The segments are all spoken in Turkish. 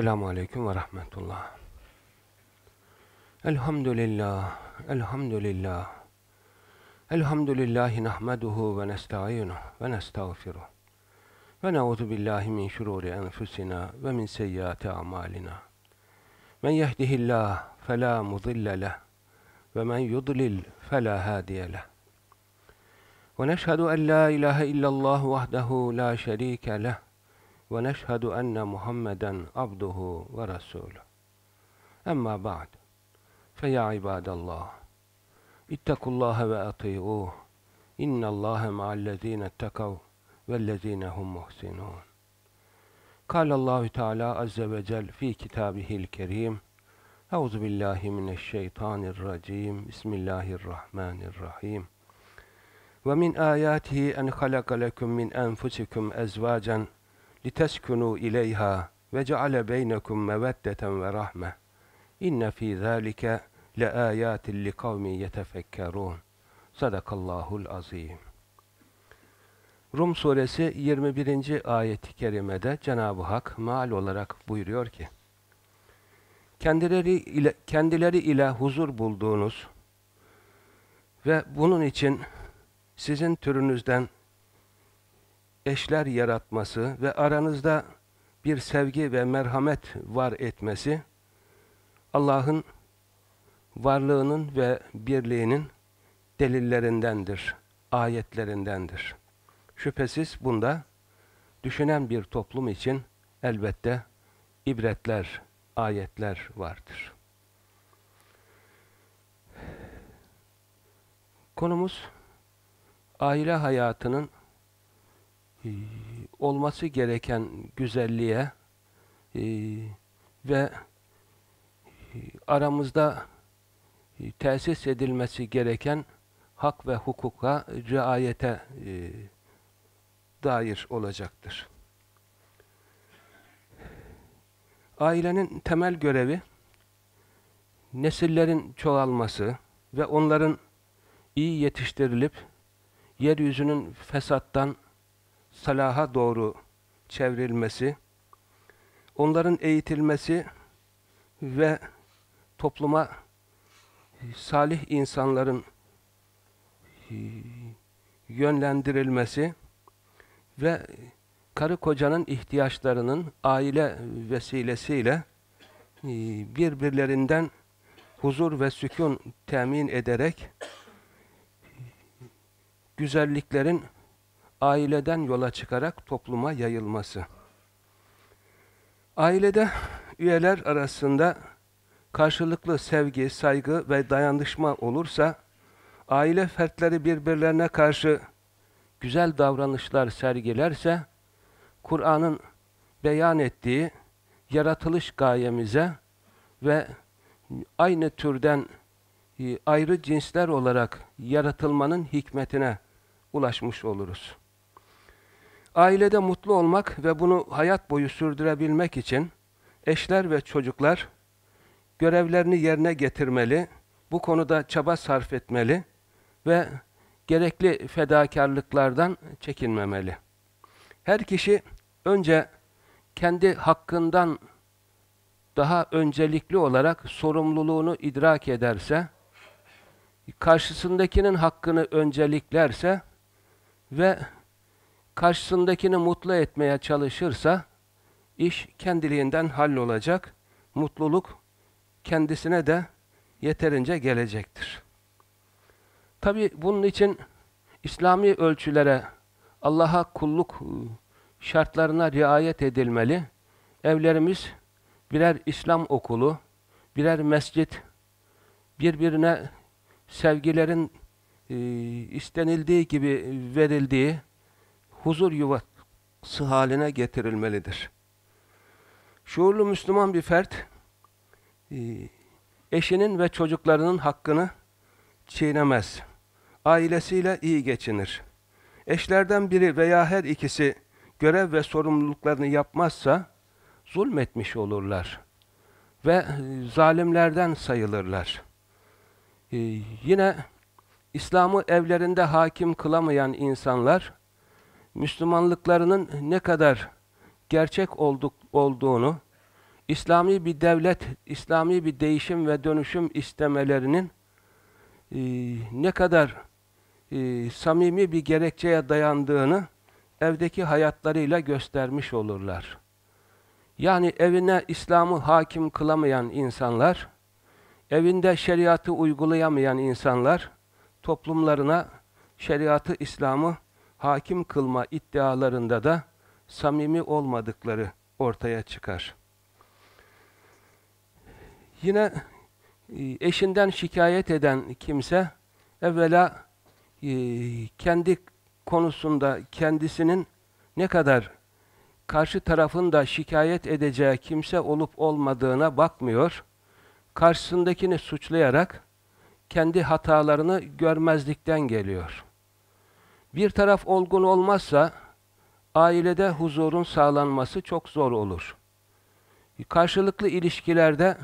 السلام عليكم ورحمة الله الحمد لله الحمد لله الحمد لله نحمده ونستعينه ونستغفره ونعوذ بالله من شرور أنفسنا ومن سيئات أعمالنا من يهده الله فلا مضل له ومن يضلل فلا هادي له ونشهد أن لا إله إلا الله وحده لا شريك له ونشهد أن محمدا عبده ورسوله أما بعد فيا عباد الله اتقوا الله وأطيعوه إن الله مع الذين اتقوا والذين هم محسنون قال الله تعالى عز وجل في كتابه الكريم أعوذ بالله من الشيطان الرجيم بسم الله الرحمن الرحيم ومن آياته أن خلق لكم من أنفسكم أزواجاً لِتَسْكُنُوا اِلَيْهَا وَجَعَلَ بَيْنَكُمْ مَوَدَّةً وَرَحْمَةً اِنَّ ف۪ي ذَٰلِكَ لَآيَاتٍ لِقَوْمٍ يَتَفَكَّرُونَ Sadakallahul azim. Rum suresi 21. ayet-i kerimede Cenab-ı Hak maal olarak buyuruyor ki kendileri ile, kendileri ile huzur bulduğunuz ve bunun için sizin türünüzden eşler yaratması ve aranızda bir sevgi ve merhamet var etmesi, Allah'ın varlığının ve birliğinin delillerindendir, ayetlerindendir. Şüphesiz bunda düşünen bir toplum için elbette ibretler, ayetler vardır. Konumuz aile hayatının ee, olması gereken güzelliğe ee, ve ee, aramızda tesis edilmesi gereken hak ve hukuka riayete dair olacaktır. Ailenin temel görevi nesillerin çoğalması ve onların iyi yetiştirilip yeryüzünün fesattan, salaha doğru çevrilmesi, onların eğitilmesi ve topluma salih insanların e, yönlendirilmesi ve karı kocanın ihtiyaçlarının aile vesilesiyle e, birbirlerinden huzur ve sükun temin ederek e, güzelliklerin aileden yola çıkarak topluma yayılması. Ailede üyeler arasında karşılıklı sevgi, saygı ve dayanışma olursa, aile fertleri birbirlerine karşı güzel davranışlar sergilerse, Kur'an'ın beyan ettiği yaratılış gayemize ve aynı türden e, ayrı cinsler olarak yaratılmanın hikmetine ulaşmış oluruz. Ailede mutlu olmak ve bunu hayat boyu sürdürebilmek için eşler ve çocuklar görevlerini yerine getirmeli, bu konuda çaba sarf etmeli ve gerekli fedakarlıklardan çekinmemeli. Her kişi önce kendi hakkından daha öncelikli olarak sorumluluğunu idrak ederse, karşısındakinin hakkını önceliklerse ve karşısındakini mutlu etmeye çalışırsa iş kendiliğinden hallolacak. Mutluluk kendisine de yeterince gelecektir. Tabi bunun için İslami ölçülere, Allah'a kulluk ıı, şartlarına riayet edilmeli. Evlerimiz birer İslam okulu, birer mescit, birbirine sevgilerin e, istenildiği gibi verildiği, huzur yuvası haline getirilmelidir. Şuurlu Müslüman bir fert, e, eşinin ve çocuklarının hakkını çiğnemez. Ailesiyle iyi geçinir. Eşlerden biri veya her ikisi görev ve sorumluluklarını yapmazsa zulmetmiş olurlar ve e, zalimlerden sayılırlar. E, yine İslam'ı evlerinde hakim kılamayan insanlar Müslümanlıklarının ne kadar gerçek olduk, olduğunu, İslami bir devlet, İslami bir değişim ve dönüşüm istemelerinin e, ne kadar e, samimi bir gerekçeye dayandığını evdeki hayatlarıyla göstermiş olurlar. Yani evine İslam'ı hakim kılamayan insanlar, evinde şeriatı uygulayamayan insanlar, toplumlarına şeriatı, İslam'ı hakim kılma iddialarında da samimi olmadıkları ortaya çıkar. Yine e, eşinden şikayet eden kimse evvela e, kendi konusunda kendisinin ne kadar karşı tarafın da şikayet edeceği kimse olup olmadığına bakmıyor. Karşısındakini suçlayarak kendi hatalarını görmezlikten geliyor. Bir taraf olgun olmazsa ailede huzurun sağlanması çok zor olur. Karşılıklı ilişkilerde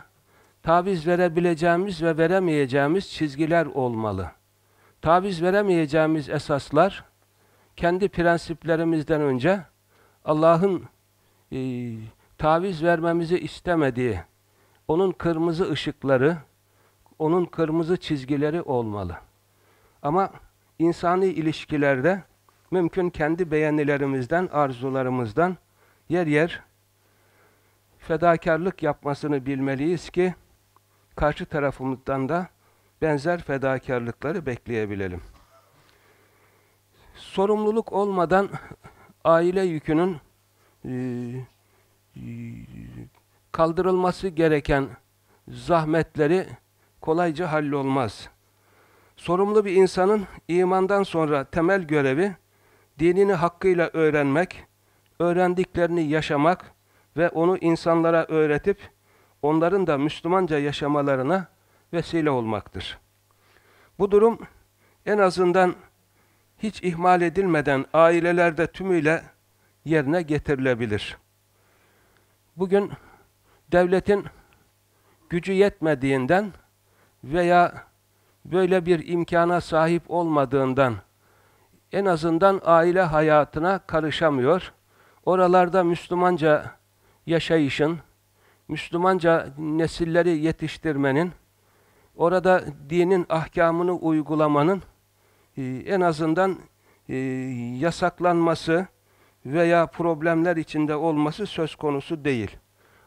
taviz verebileceğimiz ve veremeyeceğimiz çizgiler olmalı. Taviz veremeyeceğimiz esaslar kendi prensiplerimizden önce Allah'ın e, taviz vermemizi istemediği onun kırmızı ışıkları, onun kırmızı çizgileri olmalı. Ama insani ilişkilerde mümkün kendi beğenilerimizden, arzularımızdan yer yer fedakarlık yapmasını bilmeliyiz ki karşı tarafımızdan da benzer fedakarlıkları bekleyebilelim. Sorumluluk olmadan aile yükünün e, kaldırılması gereken zahmetleri kolayca hallolmaz. Sorumlu bir insanın imandan sonra temel görevi, dinini hakkıyla öğrenmek, öğrendiklerini yaşamak ve onu insanlara öğretip, onların da Müslümanca yaşamalarına vesile olmaktır. Bu durum en azından hiç ihmal edilmeden ailelerde tümüyle yerine getirilebilir. Bugün devletin gücü yetmediğinden veya böyle bir imkana sahip olmadığından en azından aile hayatına karışamıyor. Oralarda Müslümanca yaşayışın, Müslümanca nesilleri yetiştirmenin, orada dinin ahkamını uygulamanın e, en azından e, yasaklanması veya problemler içinde olması söz konusu değil.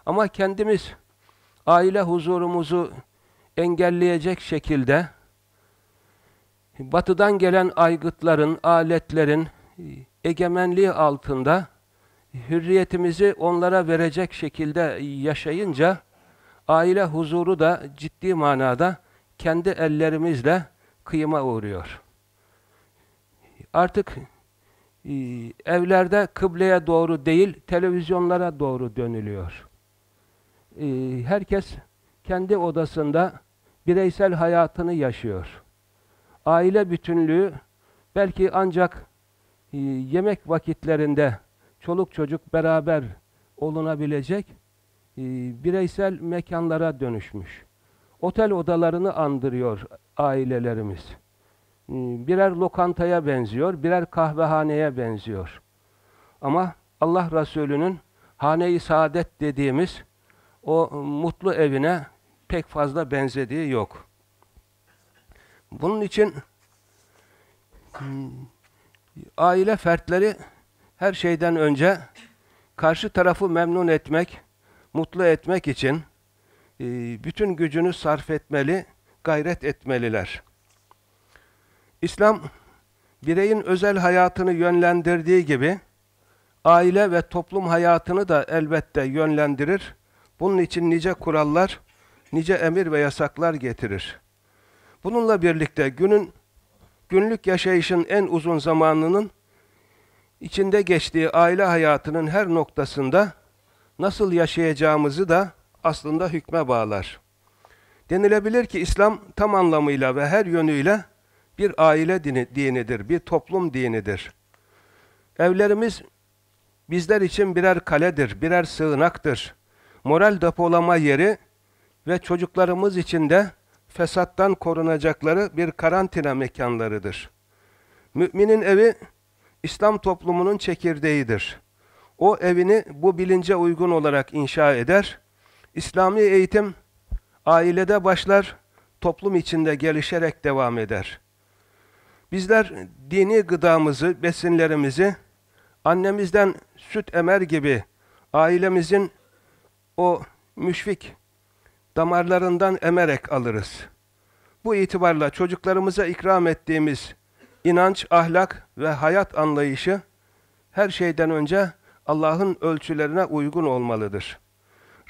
Ama kendimiz aile huzurumuzu engelleyecek şekilde batıdan gelen aygıtların, aletlerin e, egemenliği altında hürriyetimizi onlara verecek şekilde yaşayınca aile huzuru da ciddi manada kendi ellerimizle kıyıma uğruyor. Artık e, evlerde kıbleye doğru değil, televizyonlara doğru dönülüyor. E, herkes kendi odasında bireysel hayatını yaşıyor aile bütünlüğü belki ancak e, yemek vakitlerinde çoluk çocuk beraber olunabilecek e, bireysel mekanlara dönüşmüş. Otel odalarını andırıyor ailelerimiz. E, birer lokantaya benziyor, birer kahvehaneye benziyor. Ama Allah Resulü'nün hane-i saadet dediğimiz o mutlu evine pek fazla benzediği yok. Bunun için hmm, aile fertleri her şeyden önce karşı tarafı memnun etmek, mutlu etmek için e, bütün gücünü sarf etmeli, gayret etmeliler. İslam, bireyin özel hayatını yönlendirdiği gibi, aile ve toplum hayatını da elbette yönlendirir. Bunun için nice kurallar, nice emir ve yasaklar getirir. Bununla birlikte günün günlük yaşayışın en uzun zamanının içinde geçtiği aile hayatının her noktasında nasıl yaşayacağımızı da aslında hükme bağlar. Denilebilir ki İslam tam anlamıyla ve her yönüyle bir aile dini, dinidir, bir toplum dinidir. Evlerimiz bizler için birer kaledir, birer sığınaktır. Moral depolama yeri ve çocuklarımız için de fesattan korunacakları bir karantina mekanlarıdır. Müminin evi İslam toplumunun çekirdeğidir. O evini bu bilince uygun olarak inşa eder. İslami eğitim ailede başlar, toplum içinde gelişerek devam eder. Bizler dini gıdamızı, besinlerimizi annemizden süt emer gibi ailemizin o müşfik damarlarından emerek alırız. Bu itibarla çocuklarımıza ikram ettiğimiz inanç, ahlak ve hayat anlayışı her şeyden önce Allah'ın ölçülerine uygun olmalıdır.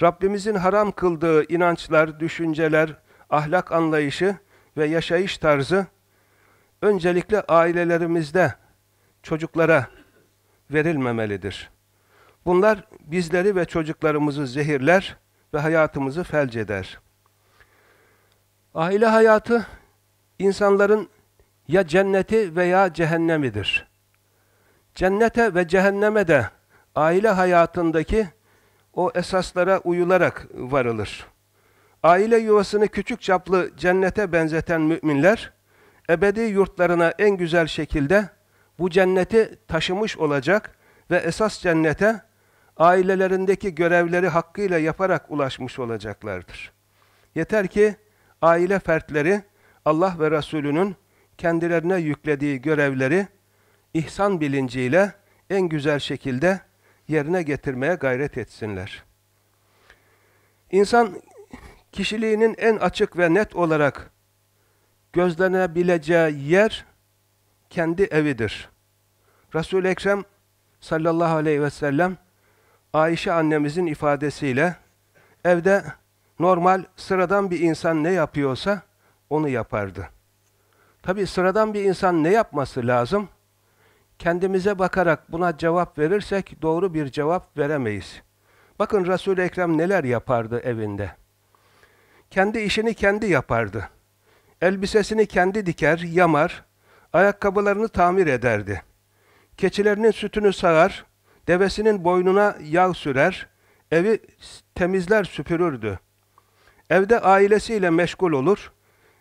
Rabbimizin haram kıldığı inançlar, düşünceler, ahlak anlayışı ve yaşayış tarzı öncelikle ailelerimizde çocuklara verilmemelidir. Bunlar bizleri ve çocuklarımızı zehirler ve hayatımızı felç eder. Aile hayatı insanların ya cenneti veya cehennemidir. Cennete ve cehenneme de aile hayatındaki o esaslara uyularak varılır. Aile yuvasını küçük çaplı cennete benzeten müminler, ebedi yurtlarına en güzel şekilde bu cenneti taşımış olacak ve esas cennete ailelerindeki görevleri hakkıyla yaparak ulaşmış olacaklardır. Yeter ki aile fertleri Allah ve Resulünün kendilerine yüklediği görevleri ihsan bilinciyle en güzel şekilde yerine getirmeye gayret etsinler. İnsan kişiliğinin en açık ve net olarak gözlenebileceği yer kendi evidir. Resul-i Ekrem sallallahu aleyhi ve sellem Ayşe annemizin ifadesiyle evde normal sıradan bir insan ne yapıyorsa onu yapardı. Tabi sıradan bir insan ne yapması lazım? Kendimize bakarak buna cevap verirsek doğru bir cevap veremeyiz. Bakın Resul-i Ekrem neler yapardı evinde. Kendi işini kendi yapardı. Elbisesini kendi diker, yamar, ayakkabılarını tamir ederdi. Keçilerinin sütünü sağar, Devesinin boynuna yağ sürer, evi temizler süpürürdü. Evde ailesiyle meşgul olur,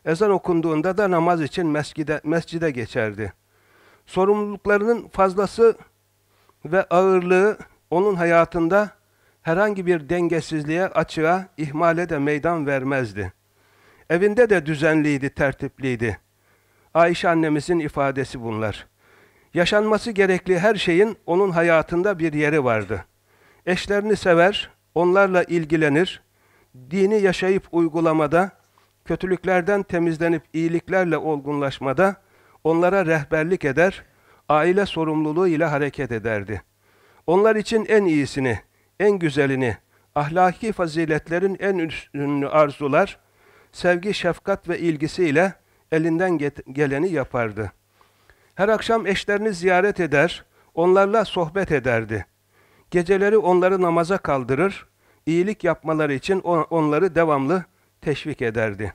ezan okunduğunda da namaz için mescide, mescide geçerdi. Sorumluluklarının fazlası ve ağırlığı onun hayatında herhangi bir dengesizliğe, açığa, ihmale de meydan vermezdi. Evinde de düzenliydi, tertipliydi. Ayşe annemizin ifadesi bunlar. Yaşanması gerekli her şeyin onun hayatında bir yeri vardı. Eşlerini sever, onlarla ilgilenir, dini yaşayıp uygulamada, kötülüklerden temizlenip iyiliklerle olgunlaşmada, onlara rehberlik eder, aile sorumluluğu ile hareket ederdi. Onlar için en iyisini, en güzelini, ahlaki faziletlerin en üstününü arzular, sevgi, şefkat ve ilgisiyle elinden geleni yapardı.'' Her akşam eşlerini ziyaret eder, onlarla sohbet ederdi. Geceleri onları namaza kaldırır, iyilik yapmaları için onları devamlı teşvik ederdi.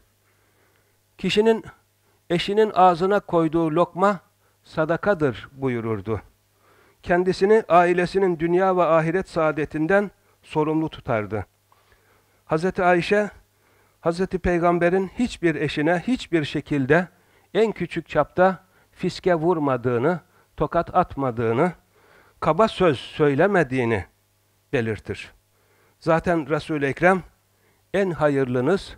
Kişinin eşinin ağzına koyduğu lokma sadakadır buyururdu. Kendisini ailesinin dünya ve ahiret saadetinden sorumlu tutardı. Hz. Ayşe, Hz. Peygamber'in hiçbir eşine hiçbir şekilde en küçük çapta fiske vurmadığını, tokat atmadığını, kaba söz söylemediğini belirtir. Zaten Resul-i Ekrem en hayırlınız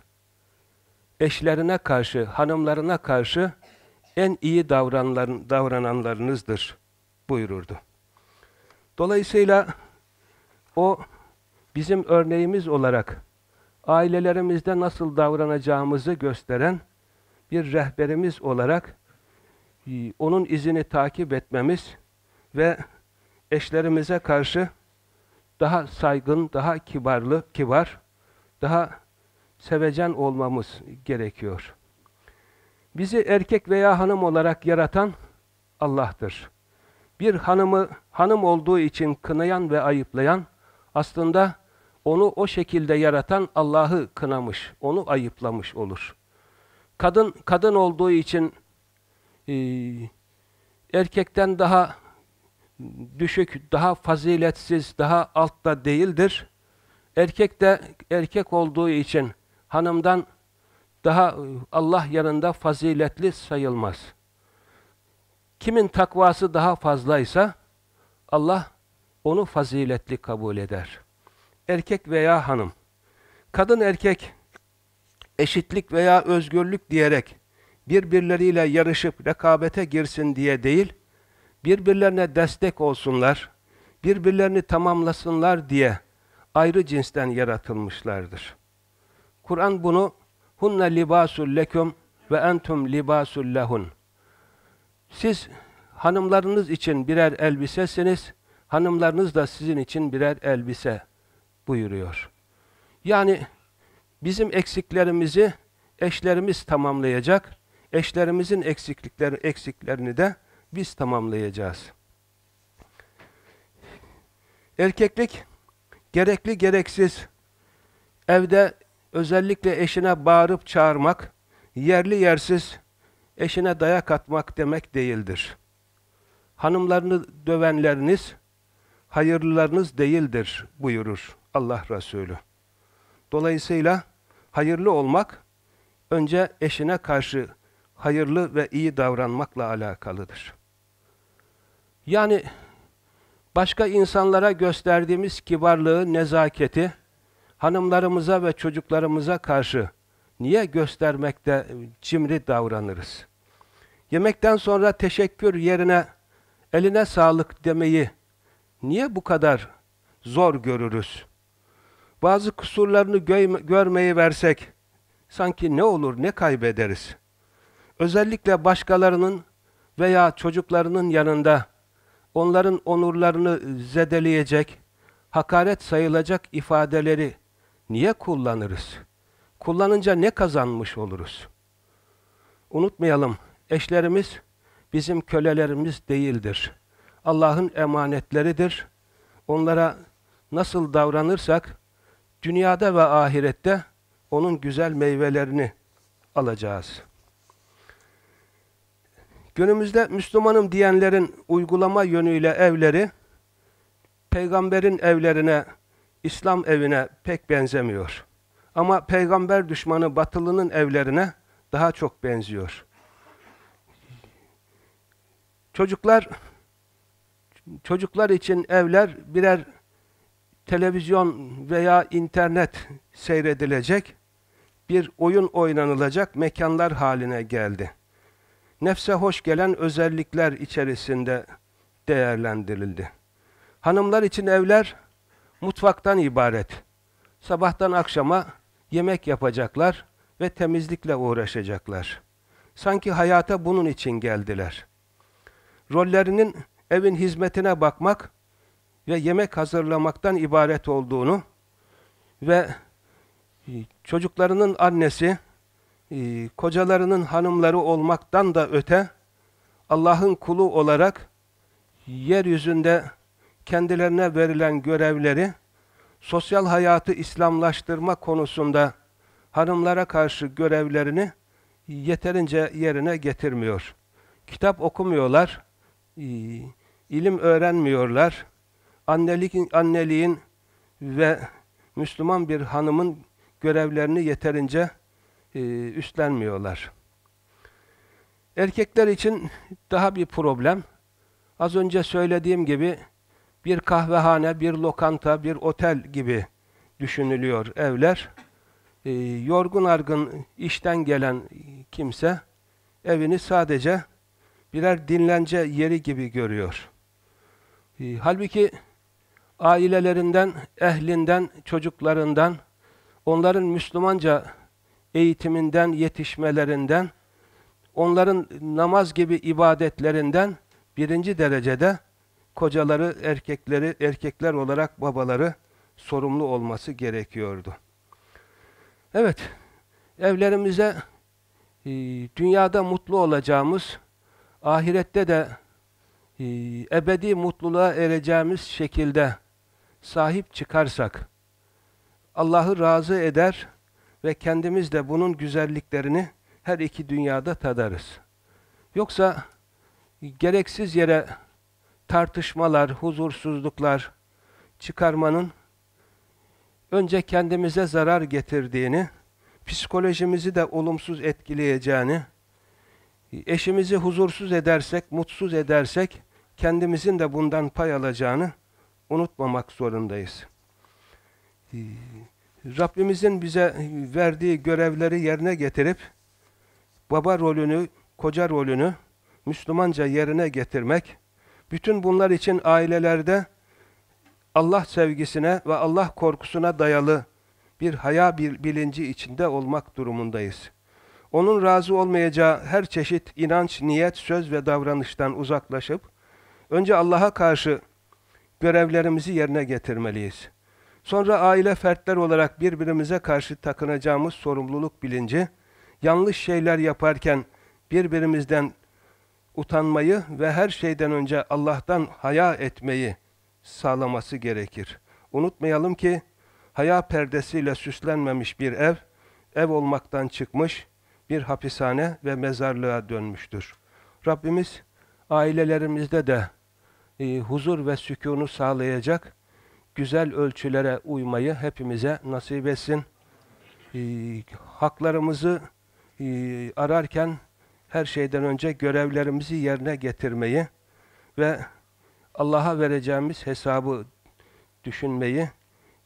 eşlerine karşı, hanımlarına karşı en iyi davranlar, davrananlarınızdır buyururdu. Dolayısıyla o bizim örneğimiz olarak ailelerimizde nasıl davranacağımızı gösteren bir rehberimiz olarak ee, onun izini takip etmemiz ve eşlerimize karşı daha saygın, daha kibarlı, kibar, daha sevecen olmamız gerekiyor. Bizi erkek veya hanım olarak yaratan Allah'tır. Bir hanımı hanım olduğu için kınayan ve ayıplayan aslında onu o şekilde yaratan Allah'ı kınamış, onu ayıplamış olur. Kadın kadın olduğu için e, erkekten daha düşük, daha faziletsiz, daha altta değildir. Erkek de erkek olduğu için hanımdan daha e, Allah yanında faziletli sayılmaz. Kimin takvası daha fazlaysa Allah onu faziletli kabul eder. Erkek veya hanım. Kadın erkek eşitlik veya özgürlük diyerek birbirleriyle yarışıp rekabete girsin diye değil, birbirlerine destek olsunlar, birbirlerini tamamlasınlar diye ayrı cinsten yaratılmışlardır. Kur'an bunu hunna libasul lekum ve entum libasul lehun. Siz hanımlarınız için birer elbisesiniz, hanımlarınız da sizin için birer elbise buyuruyor. Yani bizim eksiklerimizi eşlerimiz tamamlayacak, eşlerimizin eksiklikler, eksiklerini de biz tamamlayacağız. Erkeklik gerekli gereksiz evde özellikle eşine bağırıp çağırmak, yerli yersiz eşine dayak atmak demek değildir. Hanımlarını dövenleriniz hayırlılarınız değildir buyurur Allah Resulü. Dolayısıyla hayırlı olmak önce eşine karşı hayırlı ve iyi davranmakla alakalıdır. Yani başka insanlara gösterdiğimiz kibarlığı, nezaketi hanımlarımıza ve çocuklarımıza karşı niye göstermekte cimri davranırız? Yemekten sonra teşekkür yerine eline sağlık demeyi niye bu kadar zor görürüz? Bazı kusurlarını görmeyi versek sanki ne olur ne kaybederiz? özellikle başkalarının veya çocuklarının yanında onların onurlarını zedeleyecek, hakaret sayılacak ifadeleri niye kullanırız? Kullanınca ne kazanmış oluruz? Unutmayalım, eşlerimiz bizim kölelerimiz değildir. Allah'ın emanetleridir. Onlara nasıl davranırsak, dünyada ve ahirette onun güzel meyvelerini alacağız.'' Günümüzde Müslümanım diyenlerin uygulama yönüyle evleri, peygamberin evlerine, İslam evine pek benzemiyor. Ama peygamber düşmanı batılının evlerine daha çok benziyor. Çocuklar, çocuklar için evler birer televizyon veya internet seyredilecek, bir oyun oynanılacak mekanlar haline geldi nefse hoş gelen özellikler içerisinde değerlendirildi. Hanımlar için evler mutfaktan ibaret. Sabahtan akşama yemek yapacaklar ve temizlikle uğraşacaklar. Sanki hayata bunun için geldiler. Rollerinin evin hizmetine bakmak ve yemek hazırlamaktan ibaret olduğunu ve çocuklarının annesi e, kocalarının hanımları olmaktan da öte Allah'ın kulu olarak yeryüzünde kendilerine verilen görevleri sosyal hayatı İslamlaştırma konusunda hanımlara karşı görevlerini yeterince yerine getirmiyor. Kitap okumuyorlar, ee, ilim öğrenmiyorlar. Annelik, anneliğin ve Müslüman bir hanımın görevlerini yeterince e, üstlenmiyorlar. Erkekler için daha bir problem. Az önce söylediğim gibi bir kahvehane, bir lokanta, bir otel gibi düşünülüyor evler. E, yorgun argın işten gelen kimse evini sadece birer dinlence yeri gibi görüyor. E, halbuki ailelerinden, ehlinden, çocuklarından, onların Müslümanca eğitiminden, yetişmelerinden, onların namaz gibi ibadetlerinden birinci derecede kocaları, erkekleri, erkekler olarak babaları sorumlu olması gerekiyordu. Evet, evlerimize e, dünyada mutlu olacağımız, ahirette de e, ebedi mutluluğa ereceğimiz şekilde sahip çıkarsak, Allah'ı razı eder ve kendimiz de bunun güzelliklerini her iki dünyada tadarız. Yoksa gereksiz yere tartışmalar, huzursuzluklar çıkarmanın önce kendimize zarar getirdiğini, psikolojimizi de olumsuz etkileyeceğini, eşimizi huzursuz edersek, mutsuz edersek kendimizin de bundan pay alacağını unutmamak zorundayız. Rabbimizin bize verdiği görevleri yerine getirip baba rolünü, koca rolünü Müslümanca yerine getirmek, bütün bunlar için ailelerde Allah sevgisine ve Allah korkusuna dayalı bir haya bilinci içinde olmak durumundayız. Onun razı olmayacağı her çeşit inanç, niyet, söz ve davranıştan uzaklaşıp, önce Allah'a karşı görevlerimizi yerine getirmeliyiz. Sonra aile fertler olarak birbirimize karşı takınacağımız sorumluluk bilinci, yanlış şeyler yaparken birbirimizden utanmayı ve her şeyden önce Allah'tan haya etmeyi sağlaması gerekir. Unutmayalım ki haya perdesiyle süslenmemiş bir ev, ev olmaktan çıkmış bir hapishane ve mezarlığa dönmüştür. Rabbimiz ailelerimizde de e, huzur ve sükunu sağlayacak güzel ölçülere uymayı hepimize nasip etsin. Ee, haklarımızı ee, ararken her şeyden önce görevlerimizi yerine getirmeyi ve Allah'a vereceğimiz hesabı düşünmeyi,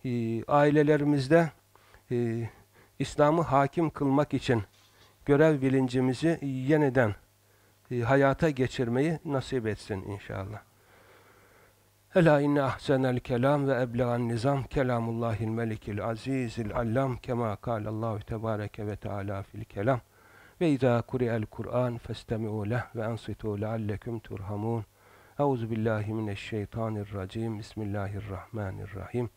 ee, ailelerimizde İslam'ı hakim kılmak için görev bilincimizi yeniden hayata geçirmeyi nasip etsin inşallah. Ela inne ahsenel kelam ve eblagan nizam kelamullahil melikil azizil allam kema kalallahu tebareke ve teala fil kelam ve izâ kuri'el Kur'an festemi'u leh ve ansitû lealleküm turhamun Euzu billahi mineşşeytanirracim Bismillahirrahmanirrahim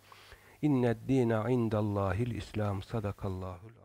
İnned dîne indallâhil İslam sadakallâhul